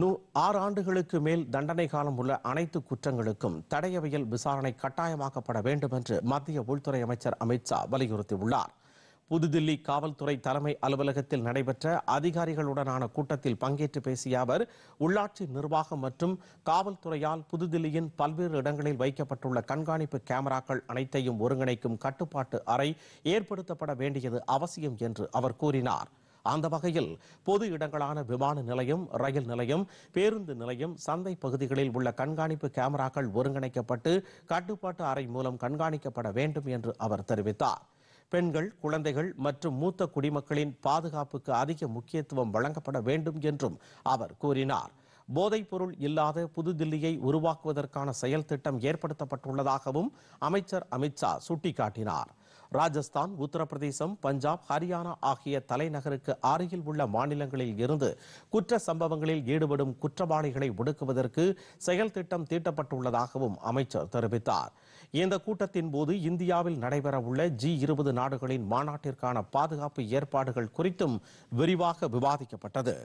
நூ ஆறு ஆண்டுகளுக்கு மேல் தண்டனை காலம் உள்ள அனைத்து குற்றங்களுக்கும் தடையவியல் விசாரணை கட்டாயமாக்கப்பட வேண்டும் என்று மத்திய உள்துறை அமைச்சர் அமித்ஷா வலியுறுத்தியுள்ளார் புதுதில்லி காவல்துறை தலைமை அலுவலகத்தில் நடைபெற்ற அதிகாரிகளுடனான கூட்டத்தில் பங்கேற்று பேசிய அவர் உள்ளாட்சி நிர்வாகம் மற்றும் காவல்துறையால் புதுதில்லியின் பல்வேறு இடங்களில் வைக்கப்பட்டுள்ள கண்காணிப்பு கேமராக்கள் அனைத்தையும் ஒருங்கிணைக்கும் கட்டுப்பாட்டு அறை ஏற்படுத்தப்பட வேண்டியது அவசியம் என்று அவர் கூறினார் அந்த வகையில் பொது இடங்களான விமான நிலையம் ரயில் நிலையம் பேருந்து நிலையம் சந்தை பகுதிகளில் உள்ள கண்காணிப்பு கேமராக்கள் ஒருங்கிணைக்கப்பட்டு கட்டுப்பாட்டு அறை மூலம் கண்காணிக்கப்பட வேண்டும் என்று அவர் தெரிவித்தார் பெண்கள் குழந்தைகள் மற்றும் மூத்த குடிமக்களின் பாதுகாப்புக்கு அதிக முக்கியத்துவம் வழங்கப்பட வேண்டும் என்றும் அவர் கூறினார் பொருள் இல்லாத புதுதில்லியை உருவாக்குவதற்கான செயல் திட்டம் ஏற்படுத்தப்பட்டுள்ளதாகவும் அமைச்சர் அமித்ஷா சுட்டிக்காட்டினார் ராஜஸ்தான் உத்தரப்பிரதேசம் பஞ்சாப் ஹரியானா ஆகிய தலைநகருக்கு அருகில் உள்ள மாநிலங்களில் இருந்து குற்ற சம்பவங்களில் ஈடுபடும் குற்றவாளிகளை ஒடுக்குவதற்கு செயல் திட்டம் தீட்டப்பட்டுள்ளதாகவும் அமைச்சர் தெரிவித்தார் இந்த கூட்டத்தின் போது இந்தியாவில் நடைபெறவுள்ள ஜி இருபது நாடுகளின் மாநாட்டிற்கான பாதுகாப்பு ஏற்பாடுகள் குறித்தும் விரிவாக விவாதிக்கப்பட்டது